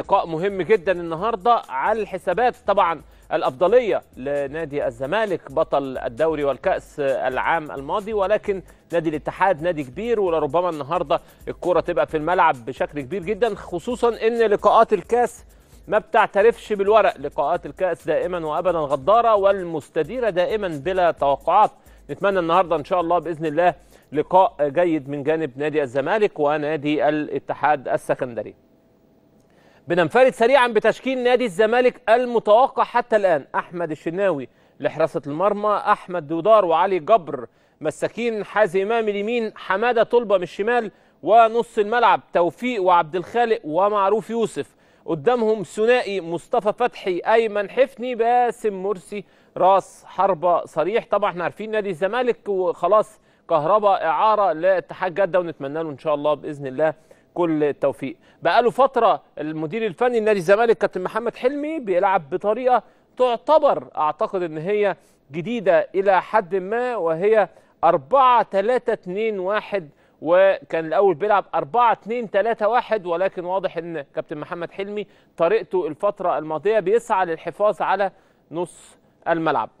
لقاء مهم جدا النهارده على الحسابات طبعا الافضليه لنادي الزمالك بطل الدوري والكاس العام الماضي ولكن نادي الاتحاد نادي كبير ولربما النهارده الكره تبقى في الملعب بشكل كبير جدا خصوصا ان لقاءات الكاس ما بتعترفش بالورق لقاءات الكاس دائما وابدا غداره والمستديره دائما بلا توقعات نتمنى النهارده ان شاء الله باذن الله لقاء جيد من جانب نادي الزمالك ونادي الاتحاد السكندري بننفرد سريعا بتشكيل نادي الزمالك المتوقع حتى الآن أحمد الشناوي لحراسة المرمى أحمد دودار وعلي جبر مساكين حازم إمام اليمين حمادة طلبة من الشمال ونص الملعب توفيق وعبد الخالق ومعروف يوسف قدامهم ثنائي مصطفى فتحي أيمن حفني باسم مرسي راس حربة صريح طبعا احنا عارفين نادي الزمالك وخلاص كهرباء إعارة لاتحاد جدة ونتمنى له إن شاء الله بإذن الله كل التوفيق بقاله فتره المدير الفني لنادي الزمالك كابتن محمد حلمي بيلعب بطريقه تعتبر اعتقد ان هي جديده الى حد ما وهي 4 3 2 1 وكان الاول بيلعب 4 2 3 1 ولكن واضح ان كابتن محمد حلمي طريقته الفتره الماضيه بيسعى للحفاظ على نص الملعب